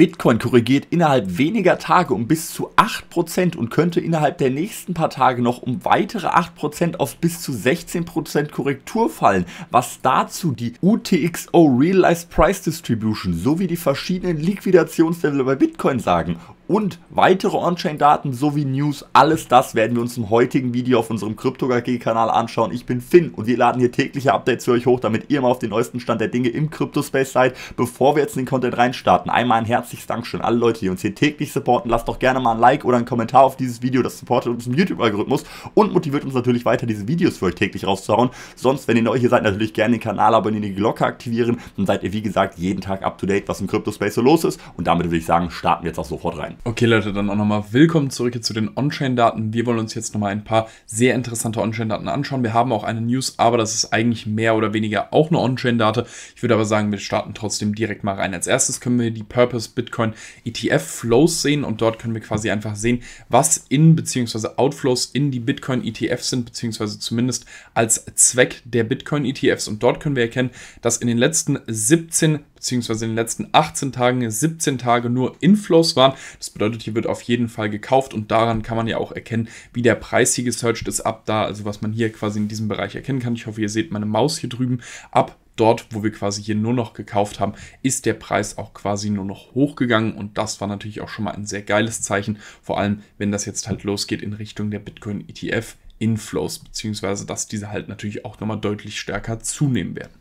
Bitcoin korrigiert innerhalb weniger Tage um bis zu 8% und könnte innerhalb der nächsten paar Tage noch um weitere 8% auf bis zu 16% Korrektur fallen, was dazu die UTXO Realized Price Distribution sowie die verschiedenen Liquidationslevel bei Bitcoin sagen und weitere On-Chain-Daten sowie News. Alles das werden wir uns im heutigen Video auf unserem KryptoGG-Kanal anschauen. Ich bin Finn und wir laden hier tägliche Updates für euch hoch, damit ihr immer auf den neuesten Stand der Dinge im Crypto-Space seid. Bevor wir jetzt in den Content reinstarten, einmal ein herzliches Dankeschön an alle Leute, die uns hier täglich supporten. Lasst doch gerne mal ein Like oder einen Kommentar auf dieses Video. Das supportet uns im YouTube-Algorithmus und motiviert uns natürlich weiter, diese Videos für euch täglich rauszuhauen. Sonst, wenn ihr neu hier seid, natürlich gerne den Kanal abonnieren, die Glocke aktivieren. Dann seid ihr, wie gesagt, jeden Tag up-to-date, was im Crypto-Space so los ist. Und damit würde ich sagen, starten wir jetzt auch sofort rein. Okay Leute, dann auch nochmal willkommen zurück zu den On-Chain-Daten. Wir wollen uns jetzt nochmal ein paar sehr interessante On-Chain-Daten anschauen. Wir haben auch eine News, aber das ist eigentlich mehr oder weniger auch eine On-Chain-Date. Ich würde aber sagen, wir starten trotzdem direkt mal rein. Als erstes können wir die Purpose Bitcoin ETF Flows sehen und dort können wir quasi einfach sehen, was in bzw. Outflows in die Bitcoin ETFs sind, beziehungsweise zumindest als Zweck der Bitcoin ETFs. Und dort können wir erkennen, dass in den letzten 17 beziehungsweise in den letzten 18 Tagen 17 Tage nur Inflows waren. Das bedeutet, hier wird auf jeden Fall gekauft und daran kann man ja auch erkennen, wie der Preis hier gesearched ist ab da, also was man hier quasi in diesem Bereich erkennen kann. Ich hoffe, ihr seht meine Maus hier drüben ab dort, wo wir quasi hier nur noch gekauft haben, ist der Preis auch quasi nur noch hochgegangen und das war natürlich auch schon mal ein sehr geiles Zeichen, vor allem wenn das jetzt halt losgeht in Richtung der Bitcoin ETF Inflows, beziehungsweise dass diese halt natürlich auch nochmal deutlich stärker zunehmen werden.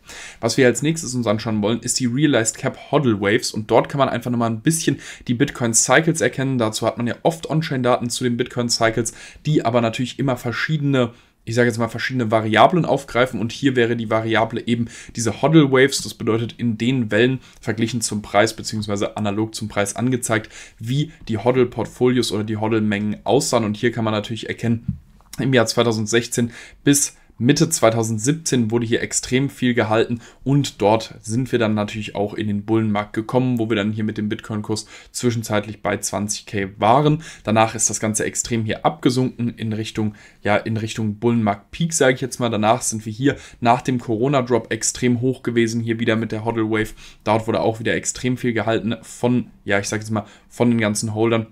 Was wir als nächstes uns anschauen wollen, ist die Realized Cap Hoddle Waves und dort kann man einfach nochmal ein bisschen die Bitcoin Cycles erkennen. Dazu hat man ja oft On-Chain-Daten zu den Bitcoin Cycles, die aber natürlich immer verschiedene ich sage jetzt mal, verschiedene Variablen aufgreifen und hier wäre die Variable eben diese Hoddle Waves, das bedeutet in den Wellen verglichen zum Preis beziehungsweise analog zum Preis angezeigt, wie die Hoddle Portfolios oder die Hoddle Mengen aussahen und hier kann man natürlich erkennen, im Jahr 2016 bis Mitte 2017 wurde hier extrem viel gehalten und dort sind wir dann natürlich auch in den Bullenmarkt gekommen, wo wir dann hier mit dem Bitcoin-Kurs zwischenzeitlich bei 20k waren. Danach ist das Ganze extrem hier abgesunken in Richtung, ja, in Richtung Bullenmarkt-Peak, sage ich jetzt mal. Danach sind wir hier nach dem Corona-Drop extrem hoch gewesen, hier wieder mit der hoddle wave Dort wurde auch wieder extrem viel gehalten von, ja, ich sage jetzt mal, von den ganzen Holdern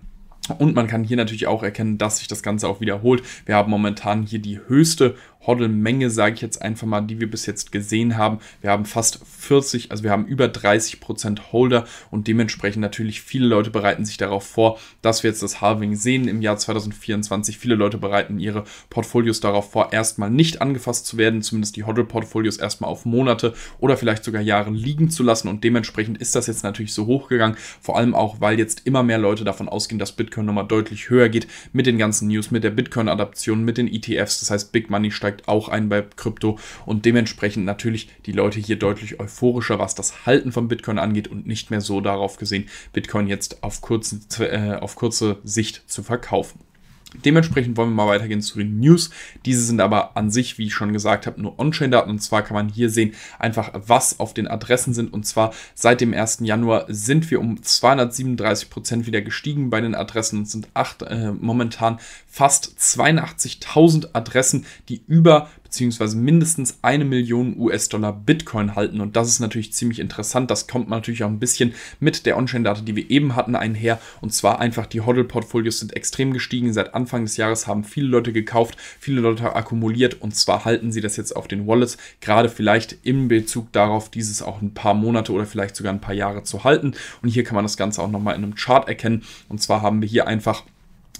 und man kann hier natürlich auch erkennen, dass sich das Ganze auch wiederholt. Wir haben momentan hier die höchste hoddle menge sage ich jetzt einfach mal, die wir bis jetzt gesehen haben. Wir haben fast 40, also wir haben über 30% Prozent Holder und dementsprechend natürlich viele Leute bereiten sich darauf vor, dass wir jetzt das Halving sehen im Jahr 2024. Viele Leute bereiten ihre Portfolios darauf vor, erstmal nicht angefasst zu werden, zumindest die hoddle portfolios erstmal auf Monate oder vielleicht sogar Jahre liegen zu lassen und dementsprechend ist das jetzt natürlich so hochgegangen, vor allem auch, weil jetzt immer mehr Leute davon ausgehen, dass Bitcoin nochmal deutlich höher geht mit den ganzen News, mit der Bitcoin-Adaption, mit den ETFs, das heißt Big Money steigt Contract, auch ein bei Krypto und dementsprechend natürlich die Leute hier deutlich euphorischer, was das Halten von Bitcoin angeht und nicht mehr so darauf gesehen, Bitcoin jetzt auf kurze, äh, auf kurze Sicht zu verkaufen. Dementsprechend wollen wir mal weitergehen zu den News. Diese sind aber an sich, wie ich schon gesagt habe, nur On-Chain-Daten. Und zwar kann man hier sehen, einfach was auf den Adressen sind. Und zwar seit dem 1. Januar sind wir um 237 Prozent wieder gestiegen bei den Adressen und sind acht, äh, momentan fast 82.000 Adressen, die über bzw. mindestens eine Million US-Dollar Bitcoin halten. Und das ist natürlich ziemlich interessant. Das kommt natürlich auch ein bisschen mit der On-Chain-Date, die wir eben hatten, einher. Und zwar einfach die Hodl-Portfolios sind extrem gestiegen. Seit Anfang des Jahres haben viele Leute gekauft, viele Leute akkumuliert. Und zwar halten sie das jetzt auf den Wallets, gerade vielleicht im Bezug darauf, dieses auch ein paar Monate oder vielleicht sogar ein paar Jahre zu halten. Und hier kann man das Ganze auch nochmal in einem Chart erkennen. Und zwar haben wir hier einfach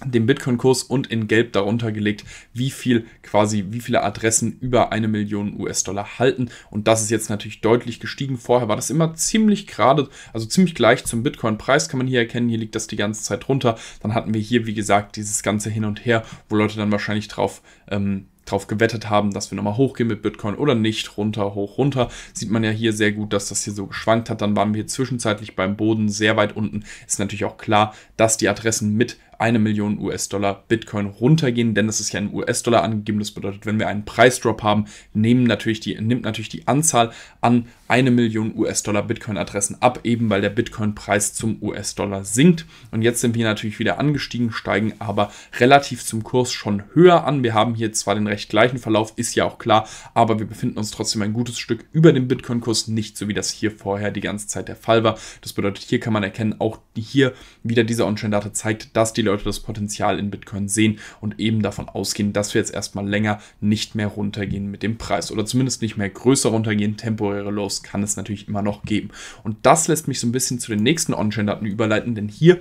dem Bitcoin-Kurs und in Gelb darunter gelegt, wie viel quasi, wie viele Adressen über eine Million US-Dollar halten. Und das ist jetzt natürlich deutlich gestiegen. Vorher war das immer ziemlich gerade, also ziemlich gleich zum Bitcoin-Preis kann man hier erkennen. Hier liegt das die ganze Zeit runter. Dann hatten wir hier, wie gesagt, dieses ganze Hin und Her, wo Leute dann wahrscheinlich drauf ähm, drauf gewettet haben, dass wir nochmal hochgehen mit Bitcoin oder nicht, runter, hoch, runter. Sieht man ja hier sehr gut, dass das hier so geschwankt hat. Dann waren wir hier zwischenzeitlich beim Boden sehr weit unten. Ist natürlich auch klar, dass die Adressen mit eine Million US-Dollar Bitcoin runtergehen, denn das ist ja in US-Dollar angegeben. Das bedeutet, wenn wir einen Preisdrop haben, nehmen natürlich die, nimmt natürlich die Anzahl an eine Million US-Dollar Bitcoin-Adressen ab, eben weil der Bitcoin-Preis zum US-Dollar sinkt. Und jetzt sind wir natürlich wieder angestiegen, steigen aber relativ zum Kurs schon höher an. Wir haben hier zwar den recht gleichen Verlauf, ist ja auch klar, aber wir befinden uns trotzdem ein gutes Stück über dem Bitcoin-Kurs, nicht so wie das hier vorher die ganze Zeit der Fall war. Das bedeutet, hier kann man erkennen, auch hier wieder diese On-Chain-Date zeigt, dass die Leute das Potenzial in Bitcoin sehen und eben davon ausgehen, dass wir jetzt erstmal länger nicht mehr runtergehen mit dem Preis oder zumindest nicht mehr größer runtergehen. Temporäre Lows kann es natürlich immer noch geben. Und das lässt mich so ein bisschen zu den nächsten On-Chain-Daten überleiten, denn hier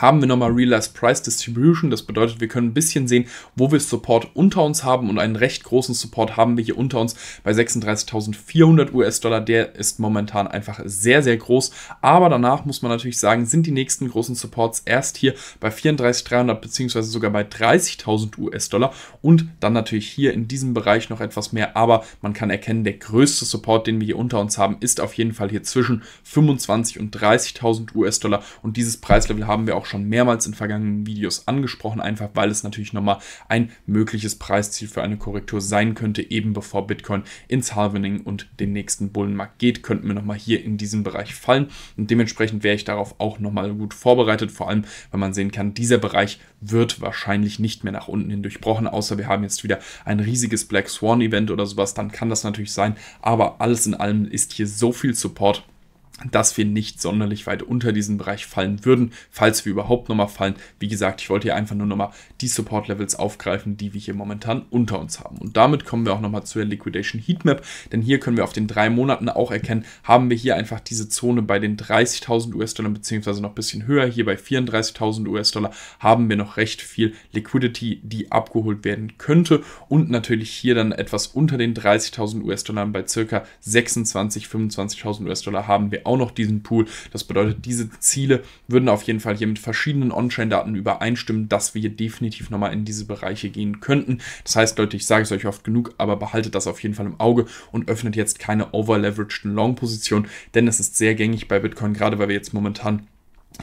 haben wir nochmal Realized Price Distribution. Das bedeutet, wir können ein bisschen sehen, wo wir Support unter uns haben und einen recht großen Support haben wir hier unter uns bei 36.400 US-Dollar. Der ist momentan einfach sehr, sehr groß. Aber danach muss man natürlich sagen, sind die nächsten großen Supports erst hier bei 34.300 beziehungsweise sogar bei 30.000 US-Dollar und dann natürlich hier in diesem Bereich noch etwas mehr. Aber man kann erkennen, der größte Support, den wir hier unter uns haben, ist auf jeden Fall hier zwischen 25 und 30.000 US-Dollar und dieses Preislevel haben wir auch auch schon mehrmals in vergangenen Videos angesprochen, einfach weil es natürlich nochmal ein mögliches Preisziel für eine Korrektur sein könnte, eben bevor Bitcoin ins Halvening und den nächsten Bullenmarkt geht, könnten wir nochmal hier in diesem Bereich fallen und dementsprechend wäre ich darauf auch nochmal gut vorbereitet, vor allem, weil man sehen kann, dieser Bereich wird wahrscheinlich nicht mehr nach unten hin durchbrochen, außer wir haben jetzt wieder ein riesiges Black Swan Event oder sowas, dann kann das natürlich sein, aber alles in allem ist hier so viel Support dass wir nicht sonderlich weit unter diesen Bereich fallen würden, falls wir überhaupt nochmal fallen. Wie gesagt, ich wollte hier einfach nur nochmal die Support-Levels aufgreifen, die wir hier momentan unter uns haben. Und damit kommen wir auch nochmal zu der Liquidation Heatmap, denn hier können wir auf den drei Monaten auch erkennen, haben wir hier einfach diese Zone bei den 30.000 US-Dollar, beziehungsweise noch ein bisschen höher, hier bei 34.000 US-Dollar, haben wir noch recht viel Liquidity, die abgeholt werden könnte und natürlich hier dann etwas unter den 30.000 US-Dollar bei circa 26.000, 25.000 US-Dollar haben wir auch noch diesen Pool. Das bedeutet, diese Ziele würden auf jeden Fall hier mit verschiedenen On-Chain-Daten übereinstimmen, dass wir hier definitiv nochmal in diese Bereiche gehen könnten. Das heißt, Leute, ich sage es euch oft genug, aber behaltet das auf jeden Fall im Auge und öffnet jetzt keine overleverageden Long-Position, denn es ist sehr gängig bei Bitcoin, gerade weil wir jetzt momentan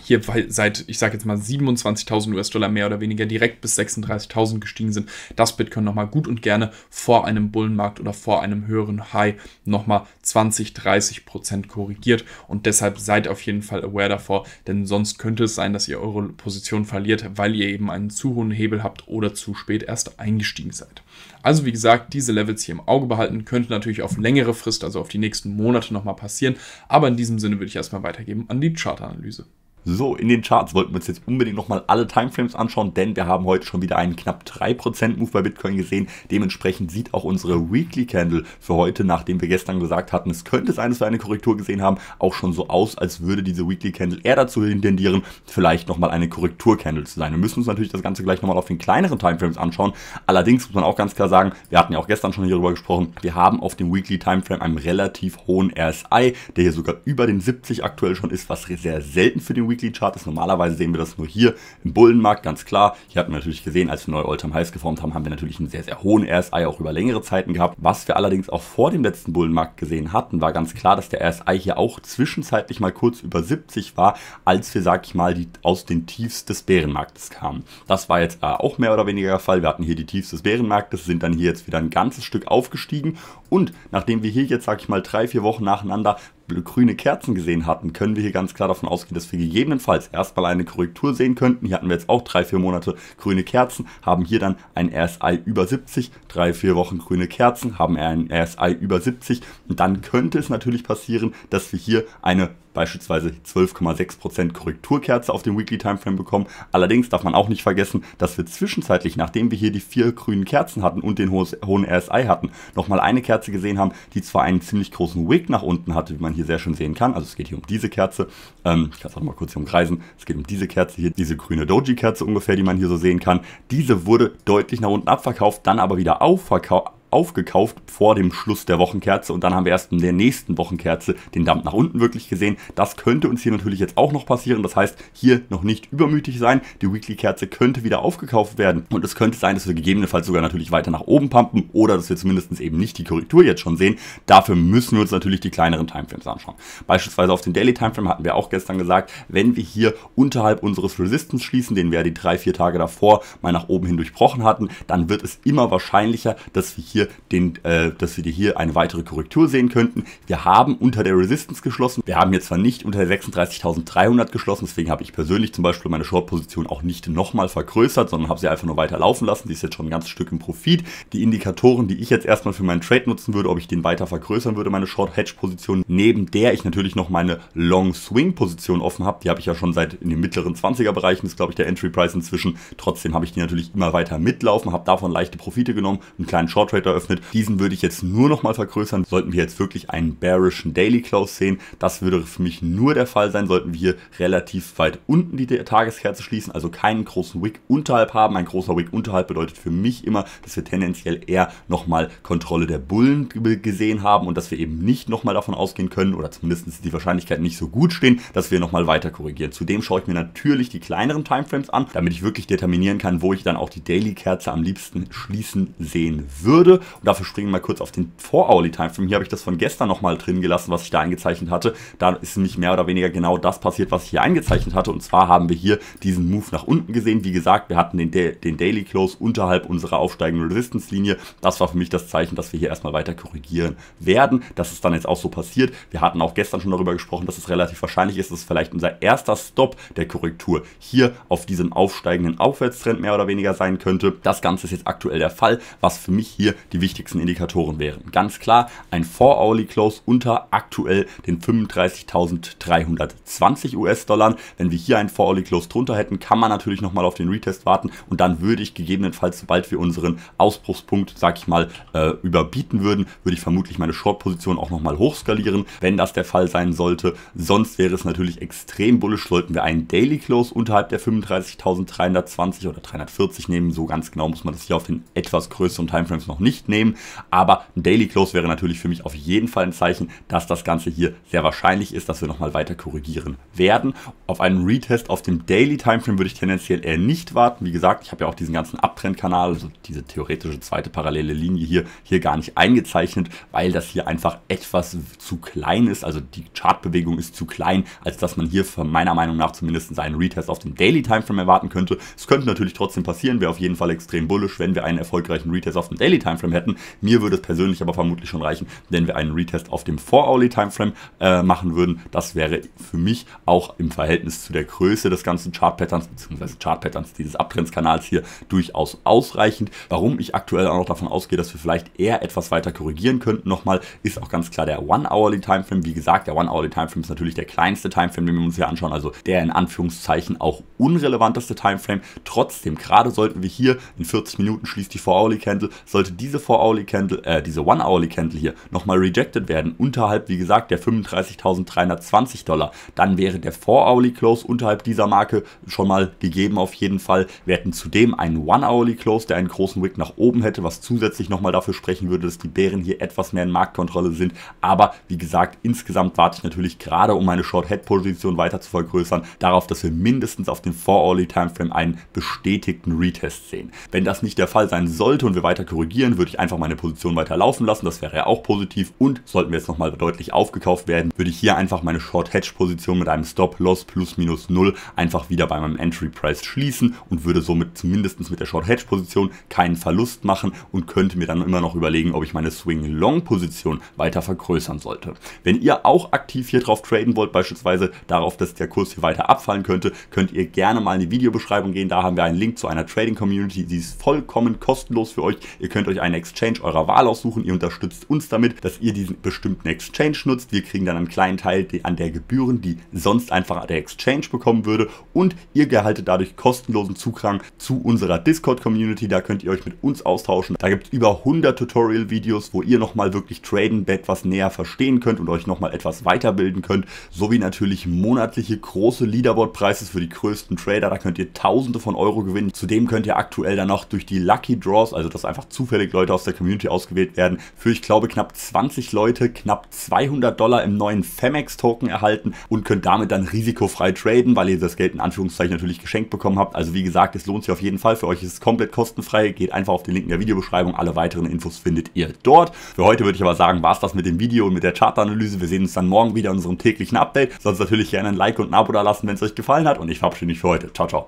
hier seit, ich sage jetzt mal, 27.000 US-Dollar mehr oder weniger direkt bis 36.000 gestiegen sind, dass Bitcoin nochmal gut und gerne vor einem Bullenmarkt oder vor einem höheren High nochmal 20, 30 Prozent korrigiert. Und deshalb seid auf jeden Fall aware davor, denn sonst könnte es sein, dass ihr eure Position verliert, weil ihr eben einen zu hohen Hebel habt oder zu spät erst eingestiegen seid. Also wie gesagt, diese Levels hier im Auge behalten, könnte natürlich auf längere Frist, also auf die nächsten Monate nochmal passieren. Aber in diesem Sinne würde ich erstmal weitergeben an die Chartanalyse. So, in den Charts wollten wir uns jetzt unbedingt nochmal alle Timeframes anschauen, denn wir haben heute schon wieder einen knapp 3% Move bei Bitcoin gesehen. Dementsprechend sieht auch unsere Weekly Candle für heute, nachdem wir gestern gesagt hatten, es könnte sein, dass wir eine Korrektur gesehen haben, auch schon so aus, als würde diese Weekly Candle eher dazu tendieren, vielleicht nochmal eine Korrektur Candle zu sein. Wir müssen uns natürlich das Ganze gleich nochmal auf den kleineren Timeframes anschauen. Allerdings muss man auch ganz klar sagen, wir hatten ja auch gestern schon hierüber gesprochen, wir haben auf dem Weekly Timeframe einen relativ hohen RSI, der hier sogar über den 70 aktuell schon ist, was sehr selten für den Weekly Weekly Chart ist. Normalerweise sehen wir das nur hier im Bullenmarkt, ganz klar. Hier hat wir natürlich gesehen, als wir neue Alltime Highs geformt haben, haben wir natürlich einen sehr, sehr hohen RSI auch über längere Zeiten gehabt. Was wir allerdings auch vor dem letzten Bullenmarkt gesehen hatten, war ganz klar, dass der RSI hier auch zwischenzeitlich mal kurz über 70 war, als wir, sag ich mal, die, aus den Tiefs des Bärenmarktes kamen. Das war jetzt äh, auch mehr oder weniger der Fall. Wir hatten hier die Tiefs des Bärenmarktes, sind dann hier jetzt wieder ein ganzes Stück aufgestiegen und nachdem wir hier jetzt, sag ich mal, drei, vier Wochen nacheinander grüne Kerzen gesehen hatten, können wir hier ganz klar davon ausgehen, dass wir gegebenenfalls erstmal eine Korrektur sehen könnten. Hier hatten wir jetzt auch drei, vier Monate grüne Kerzen, haben hier dann ein RSI über 70, drei, vier Wochen grüne Kerzen, haben ein RSI über 70 und dann könnte es natürlich passieren, dass wir hier eine beispielsweise 12,6% Korrekturkerze auf dem Weekly Timeframe bekommen. Allerdings darf man auch nicht vergessen, dass wir zwischenzeitlich, nachdem wir hier die vier grünen Kerzen hatten und den hohen RSI hatten, nochmal eine Kerze gesehen haben, die zwar einen ziemlich großen Wick nach unten hatte, wie man hier sehr schön sehen kann. Also es geht hier um diese Kerze. Ähm, ich kann es auch mal kurz hier umkreisen. Es geht um diese Kerze hier, diese grüne Doji-Kerze ungefähr, die man hier so sehen kann. Diese wurde deutlich nach unten abverkauft, dann aber wieder aufverkauft aufgekauft vor dem Schluss der Wochenkerze und dann haben wir erst in der nächsten Wochenkerze den Dump nach unten wirklich gesehen. Das könnte uns hier natürlich jetzt auch noch passieren. Das heißt, hier noch nicht übermütig sein. Die Weekly-Kerze könnte wieder aufgekauft werden und es könnte sein, dass wir gegebenenfalls sogar natürlich weiter nach oben pumpen oder dass wir zumindest eben nicht die Korrektur jetzt schon sehen. Dafür müssen wir uns natürlich die kleineren Timeframes anschauen. Beispielsweise auf den Daily Timeframe hatten wir auch gestern gesagt, wenn wir hier unterhalb unseres Resistance schließen, den wir ja die drei, vier Tage davor mal nach oben hin durchbrochen hatten, dann wird es immer wahrscheinlicher, dass wir hier hier den, äh, dass wir hier eine weitere Korrektur sehen könnten. Wir haben unter der Resistance geschlossen. Wir haben jetzt zwar nicht unter der 36.300 geschlossen, deswegen habe ich persönlich zum Beispiel meine Short-Position auch nicht nochmal vergrößert, sondern habe sie einfach nur weiter laufen lassen. Die ist jetzt schon ein ganzes Stück im Profit. Die Indikatoren, die ich jetzt erstmal für meinen Trade nutzen würde, ob ich den weiter vergrößern würde, meine Short-Hedge-Position, neben der ich natürlich noch meine Long-Swing-Position offen habe. Die habe ich ja schon seit in den mittleren 20er-Bereichen, ist glaube ich der Entry-Price inzwischen. Trotzdem habe ich die natürlich immer weiter mitlaufen, habe davon leichte Profite genommen, einen kleinen Short-Trader eröffnet. Diesen würde ich jetzt nur nochmal vergrößern. Sollten wir jetzt wirklich einen bearischen Daily Close sehen, das würde für mich nur der Fall sein, sollten wir relativ weit unten die Tageskerze schließen, also keinen großen Wick unterhalb haben. Ein großer Wick unterhalb bedeutet für mich immer, dass wir tendenziell eher nochmal Kontrolle der Bullen gesehen haben und dass wir eben nicht nochmal davon ausgehen können oder zumindest die Wahrscheinlichkeit nicht so gut stehen, dass wir nochmal weiter korrigieren. Zudem schaue ich mir natürlich die kleineren Timeframes an, damit ich wirklich determinieren kann, wo ich dann auch die Daily-Kerze am liebsten schließen sehen würde. Und dafür springen wir mal kurz auf den 4-Hourly-Timeframe. Hier habe ich das von gestern nochmal drin gelassen, was ich da eingezeichnet hatte. Da ist nämlich mehr oder weniger genau das passiert, was ich hier eingezeichnet hatte. Und zwar haben wir hier diesen Move nach unten gesehen. Wie gesagt, wir hatten den, den Daily Close unterhalb unserer aufsteigenden Resistance-Linie. Das war für mich das Zeichen, dass wir hier erstmal weiter korrigieren werden. Das ist dann jetzt auch so passiert. Wir hatten auch gestern schon darüber gesprochen, dass es relativ wahrscheinlich ist, dass vielleicht unser erster Stop der Korrektur hier auf diesem aufsteigenden Aufwärtstrend mehr oder weniger sein könnte. Das Ganze ist jetzt aktuell der Fall, was für mich hier die wichtigsten Indikatoren wären. Ganz klar, ein 4-Hourly Close unter aktuell den 35.320 US-Dollar. Wenn wir hier ein 4-Hourly Close drunter hätten, kann man natürlich nochmal auf den Retest warten und dann würde ich gegebenenfalls, sobald wir unseren Ausbruchspunkt, sag ich mal, äh, überbieten würden, würde ich vermutlich meine Short-Position auch nochmal hochskalieren, wenn das der Fall sein sollte. Sonst wäre es natürlich extrem bullisch, sollten wir einen Daily Close unterhalb der 35.320 oder 340 nehmen. So ganz genau muss man das hier auf den etwas größeren Timeframes noch nicht nicht nehmen. Aber ein Daily Close wäre natürlich für mich auf jeden Fall ein Zeichen, dass das Ganze hier sehr wahrscheinlich ist, dass wir nochmal weiter korrigieren werden. Auf einen Retest auf dem Daily Timeframe würde ich tendenziell eher nicht warten. Wie gesagt, ich habe ja auch diesen ganzen Abtrendkanal, also diese theoretische zweite parallele Linie hier, hier gar nicht eingezeichnet, weil das hier einfach etwas zu klein ist. Also die Chartbewegung ist zu klein, als dass man hier von meiner Meinung nach zumindest einen Retest auf dem Daily Timeframe erwarten könnte. Es könnte natürlich trotzdem passieren, wäre auf jeden Fall extrem bullisch, wenn wir einen erfolgreichen Retest auf dem Daily Timeframe Timeframe hätten. Mir würde es persönlich aber vermutlich schon reichen, wenn wir einen Retest auf dem 4-Hourly Timeframe äh, machen würden. Das wäre für mich auch im Verhältnis zu der Größe des ganzen Chart-Patterns bzw. Chart-Patterns dieses Abtrendskanals hier durchaus ausreichend. Warum ich aktuell auch noch davon ausgehe, dass wir vielleicht eher etwas weiter korrigieren könnten nochmal, ist auch ganz klar der One-Hourly Timeframe. Wie gesagt, der One-Hourly Timeframe ist natürlich der kleinste Timeframe, den wir uns hier anschauen, also der in Anführungszeichen auch unrelevanteste Timeframe. Trotzdem, gerade sollten wir hier in 40 Minuten schließt die 4-Hourly Candle, sollte diese 4-Hourly Candle, äh, diese 1-Hourly Candle hier nochmal rejected werden, unterhalb, wie gesagt, der 35.320 Dollar, dann wäre der 4-Hourly Close unterhalb dieser Marke schon mal gegeben auf jeden Fall. Wir hätten zudem einen 1-Hourly Close, der einen großen Wick nach oben hätte, was zusätzlich nochmal dafür sprechen würde, dass die Bären hier etwas mehr in Marktkontrolle sind. Aber wie gesagt, insgesamt warte ich natürlich gerade, um meine Short-Head-Position weiter zu vergrößern, darauf, dass wir mindestens auf den diesem 4-Hourly-Timeframe einen bestätigten Retest sehen. Wenn das nicht der Fall sein sollte und wir weiter korrigieren, würde ich einfach meine Position weiter laufen lassen, das wäre ja auch positiv und sollten wir jetzt nochmal deutlich aufgekauft werden, würde ich hier einfach meine Short-Hedge-Position mit einem Stop-Loss plus minus null einfach wieder bei meinem Entry-Price schließen und würde somit zumindest mit der Short-Hedge-Position keinen Verlust machen und könnte mir dann immer noch überlegen, ob ich meine Swing-Long-Position weiter vergrößern sollte. Wenn ihr auch aktiv hier drauf traden wollt, beispielsweise darauf, dass der Kurs hier weiter abfallen könnte, könnt ihr gerne gerne mal in die Videobeschreibung gehen. Da haben wir einen Link zu einer Trading Community. Die ist vollkommen kostenlos für euch. Ihr könnt euch einen Exchange eurer Wahl aussuchen. Ihr unterstützt uns damit, dass ihr diesen bestimmten Exchange nutzt. Wir kriegen dann einen kleinen Teil an der Gebühren, die sonst einfach der Exchange bekommen würde. Und ihr gehaltet dadurch kostenlosen Zugang zu unserer Discord-Community. Da könnt ihr euch mit uns austauschen. Da gibt es über 100 Tutorial-Videos, wo ihr nochmal wirklich Traden etwas näher verstehen könnt und euch nochmal etwas weiterbilden könnt. Sowie natürlich monatliche große leaderboard preises für die größten besten Trader. Da könnt ihr Tausende von Euro gewinnen. Zudem könnt ihr aktuell dann noch durch die Lucky Draws, also dass einfach zufällig Leute aus der Community ausgewählt werden, für ich glaube knapp 20 Leute knapp 200 Dollar im neuen Femex-Token erhalten und könnt damit dann risikofrei traden, weil ihr das Geld in Anführungszeichen natürlich geschenkt bekommen habt. Also wie gesagt, es lohnt sich auf jeden Fall. Für euch ist es komplett kostenfrei. Geht einfach auf den Link in der Videobeschreibung. Alle weiteren Infos findet ihr dort. Für heute würde ich aber sagen, war es das mit dem Video und mit der Chartanalyse. Wir sehen uns dann morgen wieder in unserem täglichen Update. Sonst natürlich gerne ein Like und ein Abo da lassen, wenn es euch gefallen hat. Und ich verabschiede nicht für heute. Ciao, ciao.